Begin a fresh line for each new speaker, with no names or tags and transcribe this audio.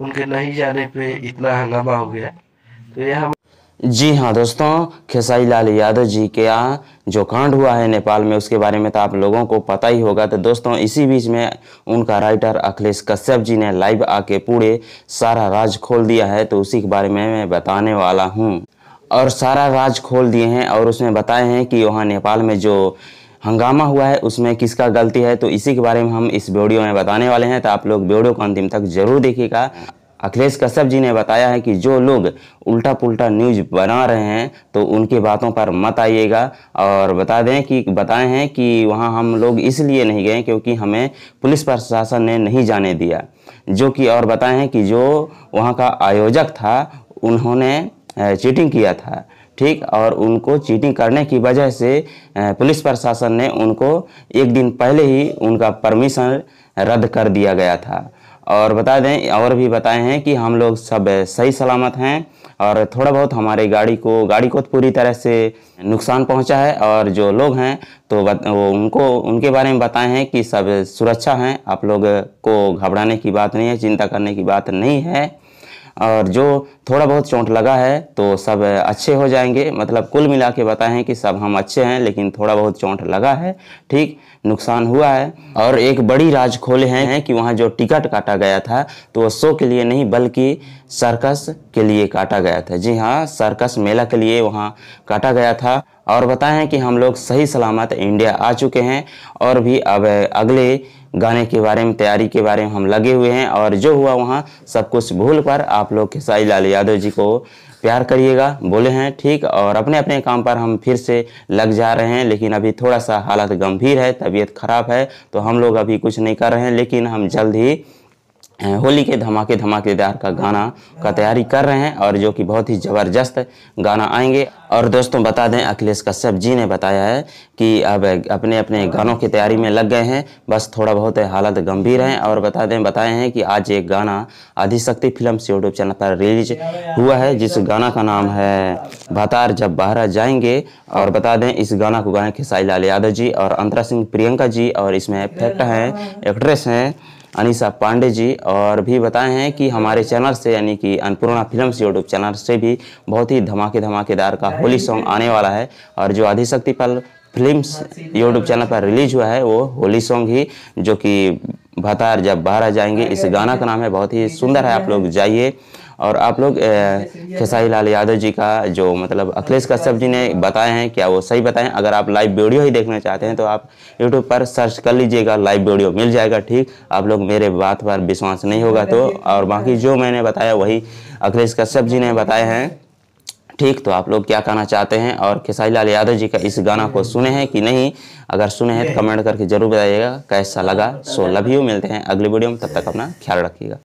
उनके नहीं जाने पे इतना हंगामा हो गया तो यह हम जी हाँ दोस्तों खेसाई लाल यादव जी के यहाँ जो कांड हुआ है नेपाल में उसके बारे में तो आप लोगों को पता ही होगा तो दोस्तों इसी बीच में उनका राइटर अखिलेश कश्यप जी ने लाइव आके पूरे सारा राज खोल दिया है तो उसी के बारे में मैं बताने वाला हूँ और सारा राज खोल दिए हैं और उसमें बताए हैं कि वहाँ नेपाल में जो हंगामा हुआ है उसमें किसका गलती है तो इसी के बारे में हम इस वीडियो में बताने वाले हैं तो आप लोग वीडियो को अंतिम तक जरूर देखिएगा अखिलेश कश्यप जी ने बताया है कि जो लोग उल्टा पुल्टा न्यूज बना रहे हैं तो उनकी बातों पर मत आइएगा और बता दें कि बताए हैं कि वहाँ हम लोग इसलिए नहीं गए क्योंकि हमें पुलिस प्रशासन ने नहीं जाने दिया जो कि और बताए हैं कि जो वहाँ का आयोजक था उन्होंने चीटिंग किया था ठीक और उनको चीटिंग करने की वजह से पुलिस प्रशासन ने उनको एक दिन पहले ही उनका परमिशन रद्द कर दिया गया था और बता दें और भी बताए हैं कि हम लोग सब सही सलामत हैं और थोड़ा बहुत हमारे गाड़ी को गाड़ी को तो पूरी तरह से नुकसान पहुंचा है और जो लोग हैं तो वो उनको उनके बारे में बताए हैं कि सब सुरक्षा हैं आप लोग को घबराने की बात नहीं है चिंता करने की बात नहीं है और जो थोड़ा बहुत चोट लगा है तो सब अच्छे हो जाएंगे मतलब कुल मिला के बताएं कि सब हम अच्छे हैं लेकिन थोड़ा बहुत चोट लगा है ठीक नुकसान हुआ है और एक बड़ी राज खोले हैं कि वहाँ जो टिकट काटा गया था तो वो शो के लिए नहीं बल्कि सर्कस के लिए काटा गया था जी हाँ सर्कस मेला के लिए वहाँ काटा गया था और बताएं कि हम लोग सही सलामत इंडिया आ चुके हैं और भी अब अगले गाने के बारे में तैयारी के बारे में हम लगे हुए हैं और जो हुआ वहाँ सब कुछ भूल कर आप लोग खेसाई लाल यादव जी को प्यार करिएगा बोले हैं ठीक और अपने अपने काम पर हम फिर से लग जा रहे हैं लेकिन अभी थोड़ा सा हालत गंभीर है तबीयत खराब है तो हम लोग अभी कुछ नहीं कर रहे हैं लेकिन हम जल्द ही होली के धमाके धमाकेदार का गाना का तैयारी कर रहे हैं और जो कि बहुत ही ज़बरदस्त गाना आएंगे और दोस्तों बता दें अखिलेश कश्यप जी ने बताया है कि अब अपने अपने गानों की तैयारी में लग गए हैं बस थोड़ा बहुत हालत गंभीर हैं और बता दें बताए हैं कि आज एक गाना आदिशक्ति फिल्म से यूट्यूब चैनल पर रिलीज हुआ है जिस गाना का नाम है भतार जब बाहर जाएंगे और बता दें इस गाना को गाएँ खेसाई लाल यादव जी और अंतरा सिंह प्रियंका जी और इसमें फैक्ट हैं एक्ट्रेस हैं अनिशा पांडे जी और भी बताए हैं कि हमारे चैनल से यानी कि अन्नपूर्णा फिल्म यूट्यूब चैनल से भी बहुत ही धमाके धमाकेदार का होली सॉन्ग आने वाला है और जो Adishakti Pal films YouTube channel पर रिलीज हुआ है वो होली सॉन्ग ही जो कि भतार जब बाहर जाएंगे इस गाना का नाम है बहुत ही सुंदर है आप लोग जाइए और आप लोग खेसाई लाल यादव जी का जो मतलब अखिलेश कश्यप जी ने बताए हैं क्या वो सही बताएं अगर आप लाइव वीडियो ही देखना चाहते हैं तो आप यूट्यूब पर सर्च कर लीजिएगा लाइव वीडियो मिल जाएगा ठीक आप लोग मेरे बात पर विश्वास नहीं होगा तो हाँ, और बाकी हाँ। जो मैंने बताया वही अखिलेश कश्यप जी ने बताए हैं ठीक तो आप लोग क्या कहना चाहते हैं और खेसारी लाल यादव जी का इस गाना को सुने हैं कि नहीं अगर सुने हैं तो कमेंट करके जरूर बताइएगा कैसा लगा सो अच्छा। लव यू मिलते हैं अगले वीडियो में तब तक अपना ख्याल रखिएगा